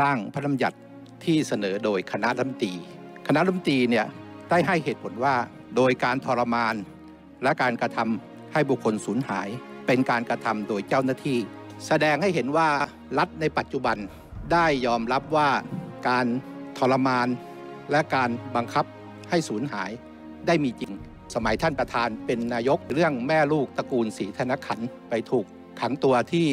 ร่างพระรรมยััติที่เสนอโดยคณะรัฐมนตรีคณะรัฐมนตรีเนี่ยได้ให้เหตุผลว่าโดยการทรมานและการกระทำให้บุคคลสูญหายเป็นการกระทำโดยเจ้าหน้าที่ แสดงให้เห็นว่ารัฐในปัจจุบันได้ยอมรับว่าการทรมานและการบังคับให้สูญหายได้มีจริงสมัยท่านประธานเป็นนายกเรื่องแม่ลูกตระกูลศรีธนขันไปถูกขังตัวที่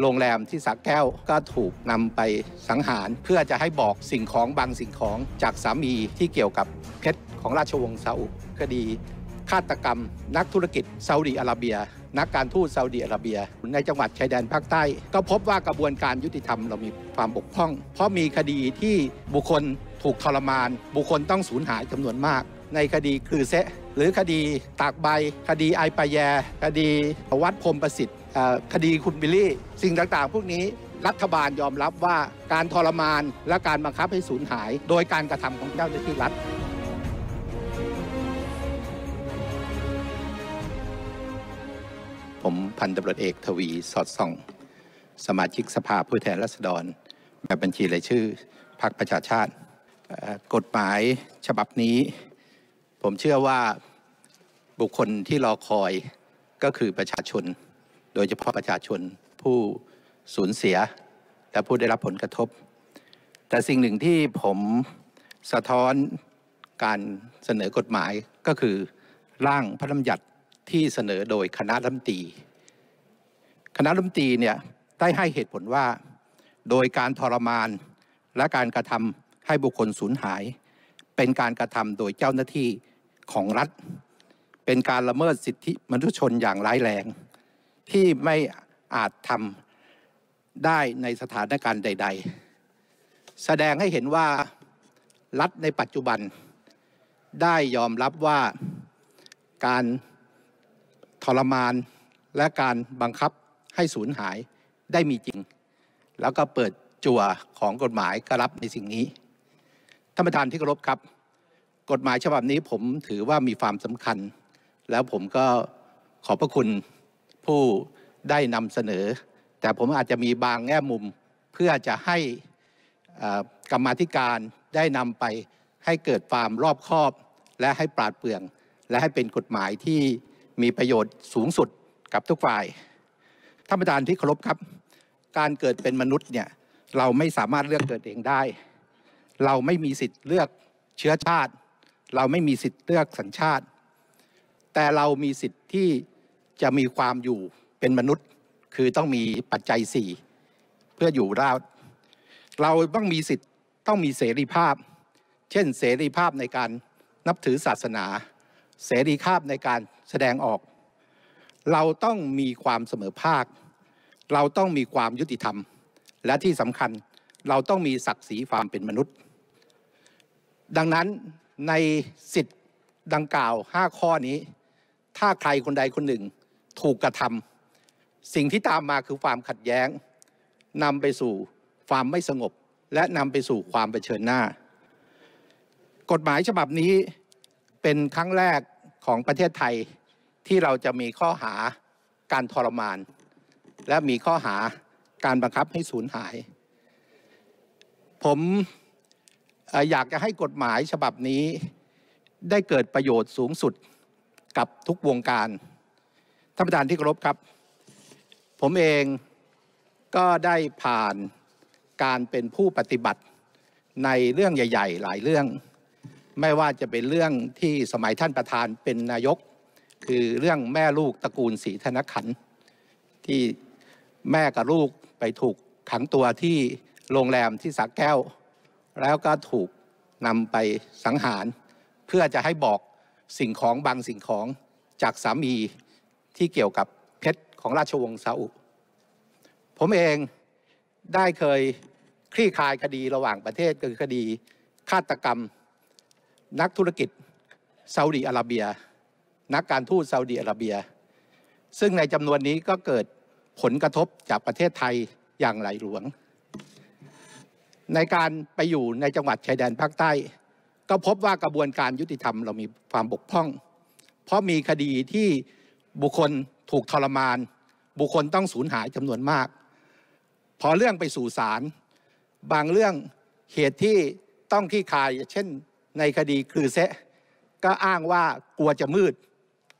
โรงแรมที่สักแก้วก็ถูกนำไปสังหาร เพื่อจะให้บอกสิ่งของบางสิ่งของจากสามีที่เกี่ยวกับเพชรของราชวงศ์ซาอุคดี ฆาตกรรม นักธุรกิจ ซาอุดีอาระเบีย นักการทูตซาอุดีอาระเบีย ในจังหวัดชายแดนภาคใต้ ก็พบว่ากระบวนการยุติธรรมเรามีความบกพร่องเพราะมีคดีที่บุคคลถูกทรมาน บุคคลต้องสูญหายจำนวนมาก ในคดีคือเซหรือคดีตากใบ คดีไอปายแยคดีวัดพรมประสิทธิคดีคุณบิลลี่สิ่งต่างๆ พวกนี้รัฐบาลยอมรับว่าการทรมานและการบังคับให้สูญหาย โดยการกระทำของเจ้าหน้าที่รัฐ ผมพันตำรวจเอกทวี สอดส่อง สมาชิกสภาผู้แทนราษฎรแบบบัญชีรายชื่อพรรคประชาชาติ กฎหมายฉบับนี้ ผมเชื่อว่าบุคคลที่รอคอยก็คือประชาชนโดยเฉพาะประชาชนผู้สูญเสีย และผู้ได้รับผลกระทบ แต่สิ่งหนึ่งที่ผมสะท้อนการเสนอกฎหมายก็คือ ร่างพระรัญญัติที่เสนอโดยคณะรัฐมนตรี คณะรัฐมนตรีเนี่ยได้ให้เหตุผลว่า โดยการทรมานและการกระทำให้บุคคลสูญหาย เป็นการกระทำโดยเจ้าหน้าที่ของรัฐ เป็นการละเมิดสิทธิมนุษยชนอย่างร้ายแรงที่ไม่อาจทำได้ในสถานการณ์ใด ๆ แสดงให้เห็นว่ารัฐในปัจจุบัน ได้ยอมรับว่าการทรมานและการบังคับให้สูญหายได้มีจริง แล้วก็เปิดจั่วของกฎหมายก็รับในสิ่งนี้ ท่านประธานที่เคารพครับ กฎหมายฉบับนี้ผมถือว่ามีความสำคัญ แล้วผมก็ขอบพระคุณผู้ได้นำเสนอ แต่ผมอาจจะมีบางแง่มุมเพื่อจะให้กรรมธิการได้นำไปให้เกิดความรอบคอบและให้ปราดเปรื่อง และให้เป็นกฎหมายที่มีประโยชน์สูงสุดกับทุกฝ่ายท่านประธานที่เคารพครับ การเกิดเป็นมนุษย์เนี่ยเราไม่สามารถเลือกเกิดเองได้ เราไม่มีสิทธิ์เลือกเชื้อชาติ เราไม่มีสิทธิ์เลือกสัญชาติ แต่เรามีสิทธิ์ที่จะมีความอยู่เป็นมนุษย์ คือต้องมีปัจจัยสี่เพื่ออยู่รอดเราต้องมีสิทธิ์ต้องมีเสรีภาพ เช่นเสรีภาพในการนับถือศาสนา เสรีภาพในการแสดงออก เราต้องมีความเสมอภาค เราต้องมีความยุติธรรม และที่สำคัญเราต้องมีศักดิ์ศรีความเป็นมนุษย์ ดังนั้นในสิทธิ์ดังกล่าว5ข้อนี้ถ้าใครคนใดคนหนึ่งถูกกระทำสิ่งที่ตามมาคือความขัดแย้ง นำไปสู่ความไม่สงบ และนำไปสู่ความเผชิญหน้า กฎหมายฉบับนี้เป็นครั้งแรกของประเทศไทยที่เราจะมีข้อหาการทรมาน และมีข้อหาการบังคับให้สูญหาย ผมอยากจะให้กฎหมายฉบับนี้ได้เกิดประโยชน์สูงสุดกับทุกวงการานประธานที่เคารพครับ ผมเองก็ได้ผ่านการเป็นผู้ปฏิบัติในเรื่องใหญ่ ๆ หลายเรื่อง ไม่ว่าจะเป็นเรื่องที่สมัยท่านประธานเป็นนายก คือเรื่องแม่ลูกตระกูลศรีธนขันที่แม่กับลูกไปถูกขังตัวที่โรงแรมที่สักแก้ว แล้วก็ถูกนำไปสังหาร เพื่อจะให้บอกสิ่งของบางสิ่งของจากสามีที่เกี่ยวกับเพชรของราชวงศ์ซาอุผมเองได้เคยคลี่คลายคดีระหว่างประเทศคือคดีฆาตกรรม นักธุรกิจ ซาอุดีอาระเบีย นักการทูตซาอุดีอาระเบีย ซึ่งในจำนวนนี้ก็เกิดผลกระทบจากประเทศไทยอย่างไหลหลวง ในการไปอยู่ในจังหวัดชายแดนภาคใต้ ก็พบว่ากระบวนการยุติธรรมเรามีความบกพร่อง เพราะมีคดีที่บุคคลถูกทรมาน บุคคลต้องสูญหายจำนวนมาก พอเรื่องไปสู่ศาล บางเรื่องเหตุที่ต้องขี้คายเช่นในคดีคือเซะก็อ้างว่ากลัวจะมืด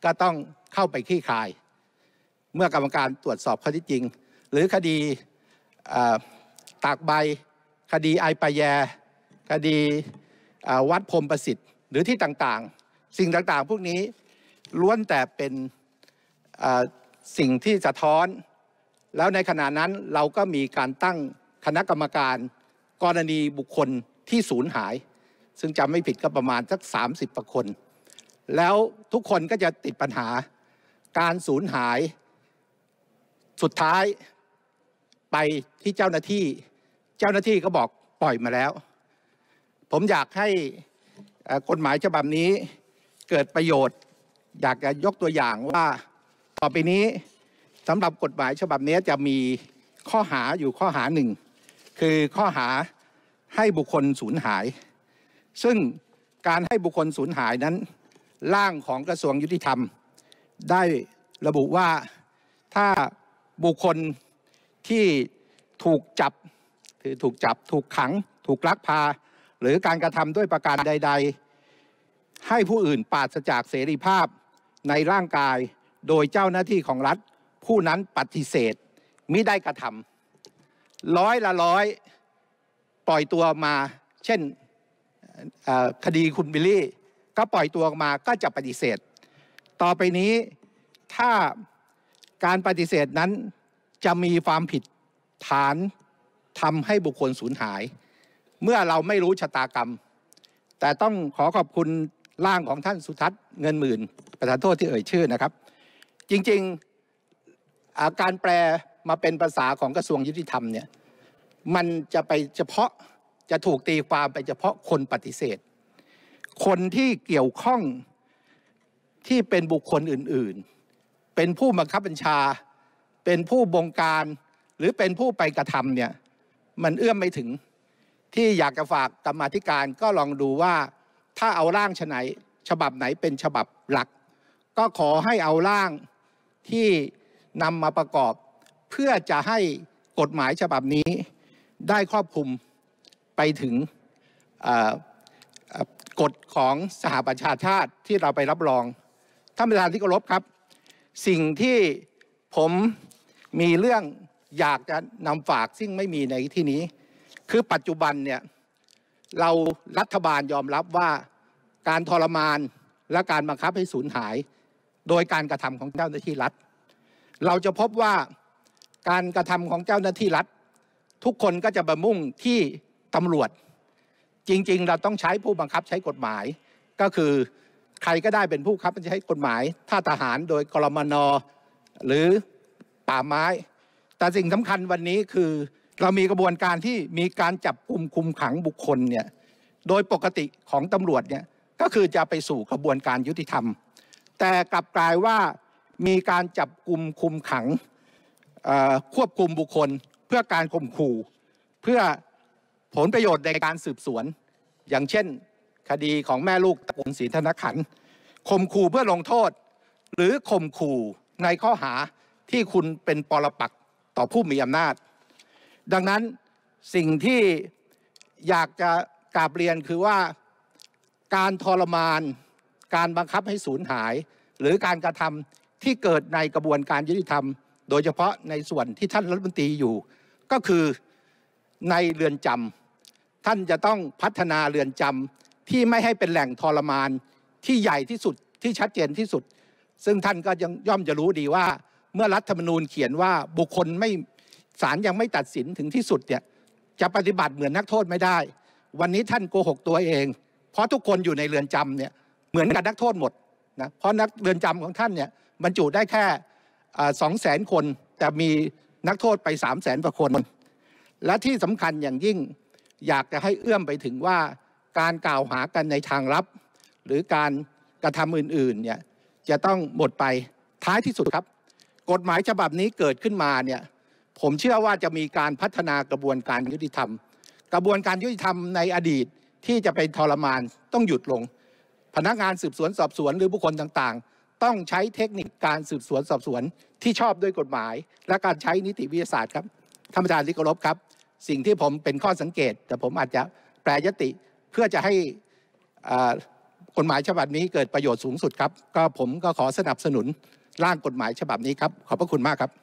ก็ต้องเข้าไปขี้คาย เมื่อกรรมการตรวจสอบข้อที่จริง หรือคดีตากใบ คดีไอปายแย คดีวัดพรมประสิทธิ์ หรือที่ต่างๆ สิ่งต่างๆ พวกนี้ล้วนแต่เป็นสิ่งที่สะท้อน แล้วในขณะนั้นเราก็มีการตั้งคณะกรรมการ กรณีบุคคลที่สูญหาย ซึ่งจำไม่ผิดก็ประมาณสัก30ประคน แล้วทุกคนก็จะติดปัญหาการสูญหายสุดท้ายไปที่เจ้าหน้าที่เจ้าหน้าที่ก็บอกปล่อยมาแล้ว ผมอยากให้กฎหมายฉบับนี้เกิดประโยชน์อยากจะยกตัวอย่างว่าต่อไปนี้สำหรับกฎหมายฉบับนี้จะมีข้อหาอยู่ข้อหาหนึ่งคือข้อหาให้บุคคลสูญหาย ซึ่งการให้บุคคลสูญหายนั้น ร่างของกระทรวงยุติธรรม ได้ระบุว่าถ้าบุคคลที่ถูกจับคือถูกจับถูกขัง ถูกลักพา หรือการกระทำด้วยประการใดๆ ให้ผู้อื่นปราศจากเสรีภาพในร่างกายโดยเจ้าหน้าที่ของรัฐผู้นั้นปฏิเสธมิได้กระทำร้อยละร้อยปล่อยตัวมา เช่นคดีคุณบิลลี่ ก็ปล่อยตัวออกมาก็จะปฏิเสธ ต่อไปนี้ถ้าการปฏิเสธนั้นจะมีความผิดฐานทำให้บุคคลสูญหาย เมื่อเราไม่รู้ชะตากรรม แต่ต้องขอขอบคุณร่างของท่านสุทัศน์เงินหมื่น ประธานโทษที่เอ่ยชื่อนะครับจริงๆการแปลมาเป็นภาษาของกระทรวงยุติธรรมเนี่ยมันจะไปเฉพาะจะถูกตีความไปเฉพาะคนปฏิเสธ คนที่เกี่ยวข้องที่เป็นบุคคลอื่นๆ เป็นผู้บังคับบัญชา เป็นผู้บงการหรือเป็นผู้ไปกระทำเนี่ยมันเอื้อมไม่ถึง ที่อยากจะฝากกรรมธิการก็ลองดูว่า ถ้าเอาร่างฉไหน ฉบับไหนเป็นฉบับหลัก ก็ขอให้เอาร่างที่นำมาประกอบเพื่อจะให้กฎหมายฉบับนี้ได้ครอบคลุมไปถึงกฎของสหประชาชาติที่เราไปรับรอง ท่านประธานที่เคารพครับ สิ่งที่ผมมีเรื่องอยากจะนำฝากซึ่งไม่มีในที่นี้ คือปัจจุบันเนี่ย เรารัฐบาลยอมรับว่าการทรมานและการบังคับให้สูญหายโดยการกระทำของเจ้าหน้าที่รัฐ เราจะพบว่าการกระทำของเจ้าหน้าที่รัฐ ทุกคนก็จะบะมุ่งที่ตำรวจ จริง ๆเราต้องใช้ผู้บังคับใช้กฎหมาย ก็คือ ใครก็ได้เป็นผู้บังคับใช้กฎหมาย ถ้าทหารโดยกรมนหรือป่าไม้ แต่สิ่งสำคัญวันนี้คือเรามีกระบวนการที่มีการจับกลุ่มคุมขังบุคคลเนี่ยโดยปกติของตำรวจเนี่ยก็คือจะไปสู่กระบวนการยุติธรรมแต่กลับกลายว่ามีการจับกลุ่มคุมขัง ควบคุมบุคคลเพื่อการข่มขู่ เพื่อผลประโยชน์ในการสืบสวน อย่างเช่น คดีของแม่ลูกตะกุนศรีธนขันข่มขู่เพื่อลงโทษ หรือข่มขู่ในข้อหาที่คุณเป็นปรปักต่อผู้มีอำนาจ ดังนั้นสิ่งที่อยากจะกราบเรียนคือว่าการทรมานการบังคับให้สูญหายหรือการกระทำที่เกิดในกระบวนการยุติธรรม โดยเฉพาะในส่วนที่ท่านรัฐมนตรีอยู่ ก็คือในเรือนจำ ท่านจะต้องพัฒนาเรือนจำที่ไม่ให้เป็นแหล่งทรมานที่ใหญ่ที่สุดที่ชัดเจนที่สุด ซึ่งท่านก็ยังย่อมจะรู้ดีว่า เมื่อรัฐธรรมนูญเขียนว่าบุคคลไม่ศาลยังไม่ตัดสินถึงที่สุดเนี่ยจะปฏิบัติเหมือนนักโทษไม่ได้ วันนี้ท่านโกหกตัวเอง เพราะทุกคนอยู่ในเรือนจำเนี่ยเหมือนกับนักโทษหมดนะ เพราะนักเรือนจำของท่านเนี่ยบรรจุได้แค่สองแสนคน แต่มีนักโทษไปสามแสนกว่าคน และที่สำคัญอย่างยิ่งอยากจะให้เอื้อมไปถึงว่าการกล่าวหากันในทางลับ หรือการกระทำอื่นๆเนี่ยจะต้องหมดไป ท้ายที่สุดครับ กฎหมายฉบับนี้เกิดขึ้นมาเนี่ยผมเชื่อว่าจะมีการพัฒนากระบวนการยุติธรรม กระบวนการยุติธรรมในอดีตที่จะเป็นทรมานต้องหยุดลงพนักงานสืบสวนสอบสวนหรือบุคคลต่างๆ ต้องใช้เทคนิคการสืบสวนสอบสวนที่ชอบด้วยกฎหมาย และการใช้นิติวิทยาศาสตร์ครับท่านประธานที่เคารพครับสิ่งที่ผมเป็นข้อสังเกต แต่ผมอาจจะแปรยติเพื่อจะให้กฎหมายฉบับนี้เกิดประโยชน์สูงสุดครับก็ผมก็ขอสนับสนุนร่างกฎหมายฉบับนี้ครับขอบพระคุณมากครับ